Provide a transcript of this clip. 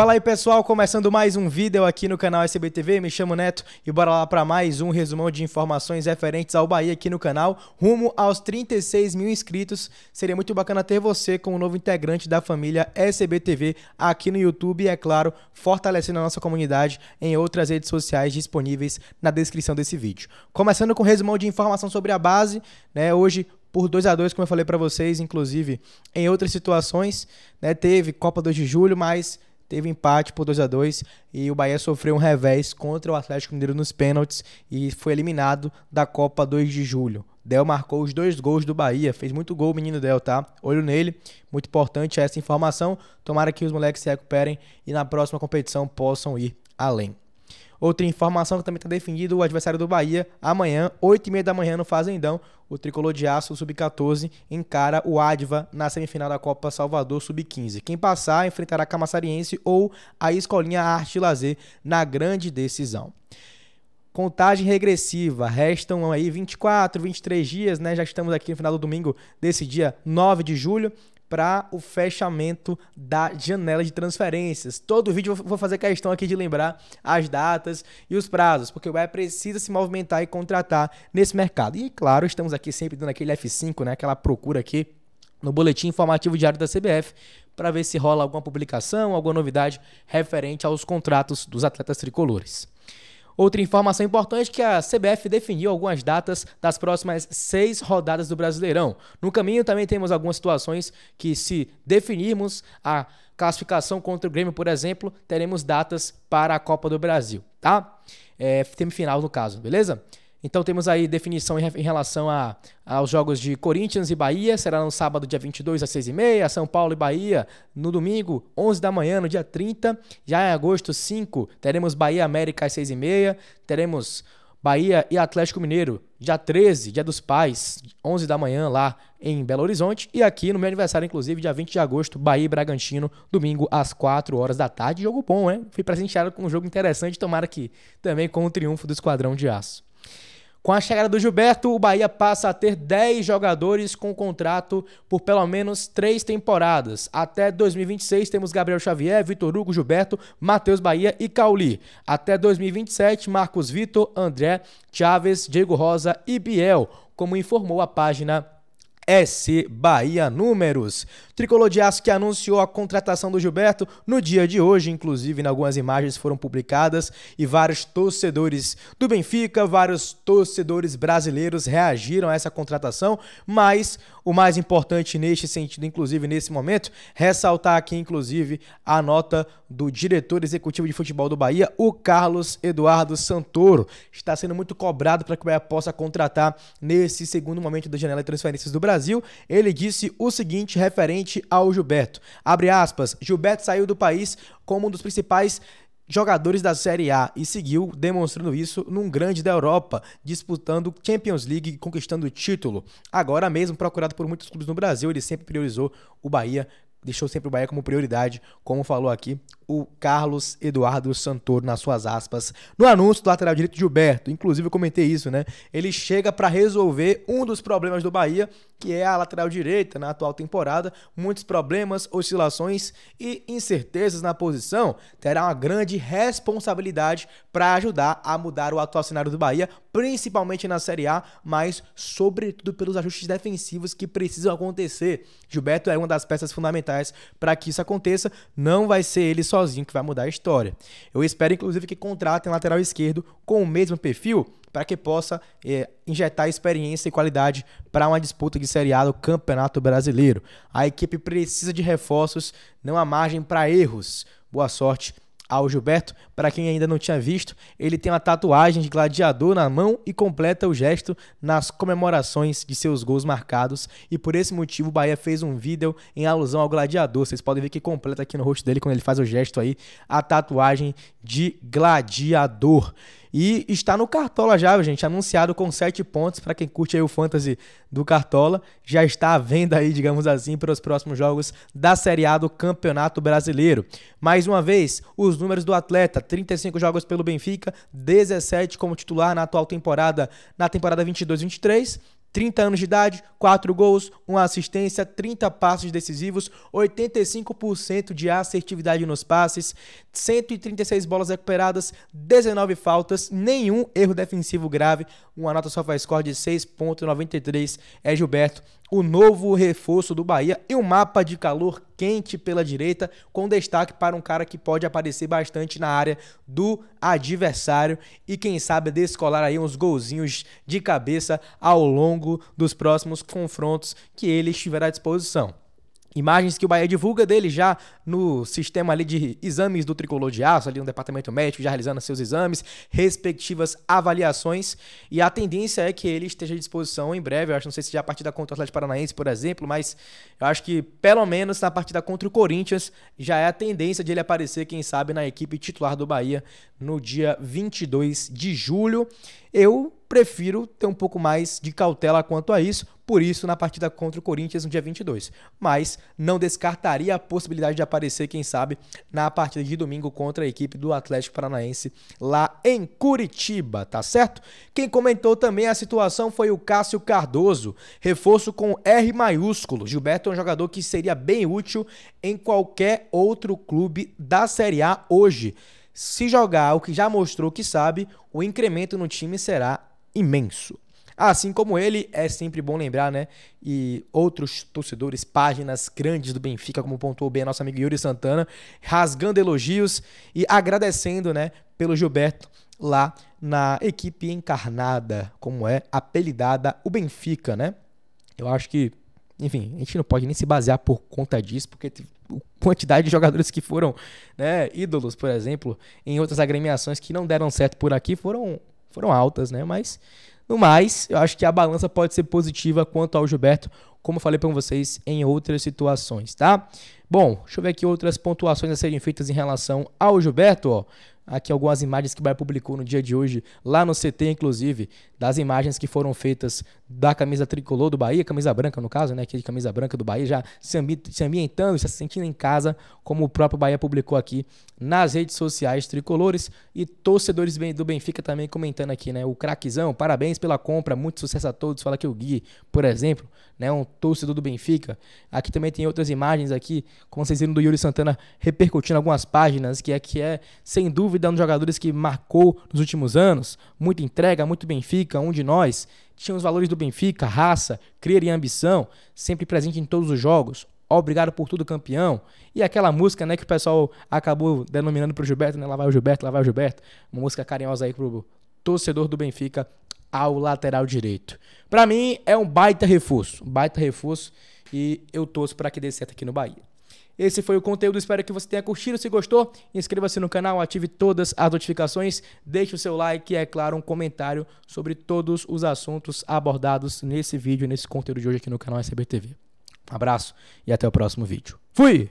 Fala aí pessoal, começando mais um vídeo aqui no canal SBTV, me chamo Neto e bora lá para mais um resumão de informações referentes ao Bahia aqui no canal, rumo aos 36 mil inscritos. Seria muito bacana ter você como novo integrante da família SBTV aqui no YouTube e, é claro, fortalecendo a nossa comunidade em outras redes sociais disponíveis na descrição desse vídeo. Começando com o um resumão de informação sobre a base, né? Hoje por 2 a 2 como eu falei para vocês, inclusive em outras situações, né? Teve Copa 2 de Julho, mas teve empate por 2 a 2 e o Bahia sofreu um revés contra o Atlético Mineiro nos pênaltis e foi eliminado da Copa 2 de julho. Del marcou os dois gols do Bahia, fez muito gol o menino Del, tá? Olho nele, muito importante essa informação. Tomara que os moleques se recuperem e na próxima competição possam ir além. Outra informação que também está definido, o adversário do Bahia, amanhã, 8h30 da manhã no Fazendão, o Tricolor de Aço Sub-14 encara o Adva na semifinal da Copa Salvador Sub-15. Quem passar enfrentará a Camassariense ou a Escolinha Arte e Lazer na grande decisão contagem regressiva. Restam aí 24, 23 dias, né? Já estamos aqui no final do domingo desse dia 9 de julho para o fechamento da janela de transferências. Todo vídeo eu vou fazer questão aqui de lembrar as datas e os prazos, porque o Bahia precisa se movimentar e contratar nesse mercado. E claro, estamos aqui sempre dando aquele F5, né? Aquela procura aqui no boletim informativo diário da CBF para ver se rola alguma publicação, alguma novidade referente aos contratos dos atletas tricolores. Outra informação importante é que a CBF definiu algumas datas das próximas seis rodadas do Brasileirão. No caminho também temos algumas situações que, se definirmos a classificação contra o Grêmio, por exemplo, teremos datas para a Copa do Brasil, tá? É, semifinal no caso, beleza? Então temos aí definição em relação a, aos jogos de Corinthians e Bahia, será no sábado dia 22 às 6h30, São Paulo e Bahia no domingo 11 da manhã, no dia 30, já em agosto 5 teremos Bahia América às 6h30, teremos Bahia e Atlético Mineiro dia 13, dia dos pais, 11 da manhã lá em Belo Horizonte e aqui no meu aniversário inclusive, dia 20 de agosto, Bahia e Bragantino, domingo às 4 horas da tarde, jogo bom, hein? Fui presenteado com um jogo interessante, tomara que também com o triunfo do Esquadrão de Aço. Com a chegada do Gilberto, o Bahia passa a ter 10 jogadores com contrato por pelo menos 3 temporadas. Até 2026 temos Gabriel Xavier, Vitor Hugo, Gilberto, Matheus Bahia e Cauli. Até 2027, Marcos Vitor, André, Chaves, Diego Rosa e Biel, como informou a página SC Bahia Números. tricolor de aço que anunciou a contratação do Gilberto no dia de hoje, inclusive, em algumas imagens foram publicadas e vários torcedores do Benfica, vários torcedores brasileiros reagiram a essa contratação, mas o mais importante neste sentido, inclusive nesse momento, ressaltar aqui, inclusive, a nota do diretor executivo de futebol do Bahia, o Carlos Eduardo Santoro. Está sendo muito cobrado para que o Bahia possa contratar nesse segundo momento da janela de transferências do Brasil. Brasil, ele disse o seguinte referente ao Gilberto. Abre aspas, Gilberto saiu do país como um dos principais jogadores da Série A e seguiu demonstrando isso num grande da Europa, disputando Champions League e conquistando o título. Agora mesmo, procurado por muitos clubes no Brasil, ele sempre priorizou o Bahia, deixou sempre o Bahia como prioridade, como falou aqui o Carlos Eduardo Santoro nas suas aspas no anúncio do lateral direito Gilberto. Inclusive eu comentei isso, né? Ele chega para resolver um dos problemas do Bahia, que é a lateral direita na atual temporada, muitos problemas, oscilações e incertezas na posição, terá uma grande responsabilidade para ajudar a mudar o atual cenário do Bahia, principalmente na Série A, mas sobretudo pelos ajustes defensivos que precisam acontecer. Gilberto é uma das peças fundamentais para que isso aconteça, não vai ser ele só sozinho que vai mudar a história. Eu espero, inclusive, que contratem lateral esquerdo com o mesmo perfil para que possa é, injetar experiência e qualidade para uma disputa de seriado, A Campeonato Brasileiro. A equipe precisa de reforços, não há margem para erros. Boa sorte ao Gilberto, para quem ainda não tinha visto, ele tem uma tatuagem de gladiador na mão e completa o gesto nas comemorações de seus gols marcados. E por esse motivo, o Bahia fez um vídeo em alusão ao gladiador. Vocês podem ver que completa aqui no rosto dele, quando ele faz o gesto aí, a tatuagem de gladiador. E está no Cartola já, gente, anunciado com 7 pontos para quem curte aí o fantasy do Cartola. Já está à venda aí, digamos assim, para os próximos jogos da Série A do Campeonato Brasileiro. Mais uma vez, os números do atleta, 35 jogos pelo Benfica, 17 como titular na atual temporada, na temporada 22-23 30 anos de idade, 4 gols, 1 assistência, 30 passos decisivos, 85% de assertividade nos passes, 136 bolas recuperadas, 19 faltas, nenhum erro defensivo grave, uma nota score de 6.93. É Gilberto, o novo reforço do Bahia e um mapa de calor quente pela direita, com destaque para um cara que pode aparecer bastante na área do adversário e quem sabe descolar aí uns golzinhos de cabeça ao longo dos próximos confrontos que ele estiver à disposição. Imagens que o Bahia divulga dele já no sistema ali de exames do tricolor de aço, ali no departamento médico, já realizando seus exames, respectivas avaliações. E a tendência é que ele esteja à disposição em breve. Eu acho, não sei se já a partida contra o Atlético Paranaense, por exemplo, mas eu acho que pelo menos na partida contra o Corinthians já é a tendência de ele aparecer, quem sabe, na equipe titular do Bahia no dia 22 de julho. Eu prefiro ter um pouco mais de cautela quanto a isso, por isso na partida contra o Corinthians no dia 22. Mas não descartaria a possibilidade de aparecer, quem sabe, na partida de domingo contra a equipe do Atlético Paranaense lá em Curitiba, tá certo? Quem comentou também a situação foi o Cássio Cardoso, reforço com R maiúsculo. Gilberto é um jogador que seria bem útil em qualquer outro clube da Série A hoje. Se jogar o que já mostrou que sabe, o incremento no time será imenso. Ah, assim como ele, é sempre bom lembrar, né? E outros torcedores, páginas grandes do Benfica, como pontuou bem nosso amigo Yuri Santana, rasgando elogios e agradecendo, né, pelo Gilberto lá na equipe encarnada, como é apelidada o Benfica, né? Eu acho que, enfim, a gente não pode nem se basear por conta disso, porque quantidade de jogadores que foram né, ídolos, por exemplo, em outras agremiações que não deram certo por aqui, foram foram altas, né? Mas, no mais, eu acho que a balança pode ser positiva quanto ao Gilberto, como eu falei para vocês em outras situações, tá? Bom, deixa eu ver aqui outras pontuações a serem feitas em relação ao Gilberto, ó aqui algumas imagens que o Bahia publicou no dia de hoje, lá no CT, inclusive, das imagens que foram feitas da camisa tricolor do Bahia, camisa branca no caso, né? Aqui camisa branca do Bahia, já se, ambientando, se sentindo em casa, como o próprio Bahia publicou aqui nas redes sociais tricolores e torcedores do Benfica também comentando aqui, né? O craquezão, parabéns pela compra, muito sucesso a todos. Fala que o Gui, por exemplo, né? Um torcedor do Benfica. Aqui também tem outras imagens aqui, como vocês viram do Yuri Santana repercutindo algumas páginas, que é, que é, sem dúvida, dando jogadores que marcou nos últimos anos, muita entrega, muito Benfica, um de nós. Tinha os valores do Benfica, raça, crer e ambição, sempre presente em todos os jogos. Obrigado por tudo, campeão. E aquela música, né, que o pessoal acabou denominando para o Gilberto, né? Lá vai o Gilberto, lá vai o Gilberto. Uma música carinhosa aí pro torcedor do Benfica ao lateral direito. Para mim é um baita reforço, um baita reforço e eu torço para que dê certo aqui no Bahia. Esse foi o conteúdo, espero que você tenha curtido. Se gostou, inscreva-se no canal, ative todas as notificações, deixe o seu like e, é claro, um comentário sobre todos os assuntos abordados nesse vídeo, nesse conteúdo de hoje aqui no canal SBTV. Um abraço e até o próximo vídeo. Fui!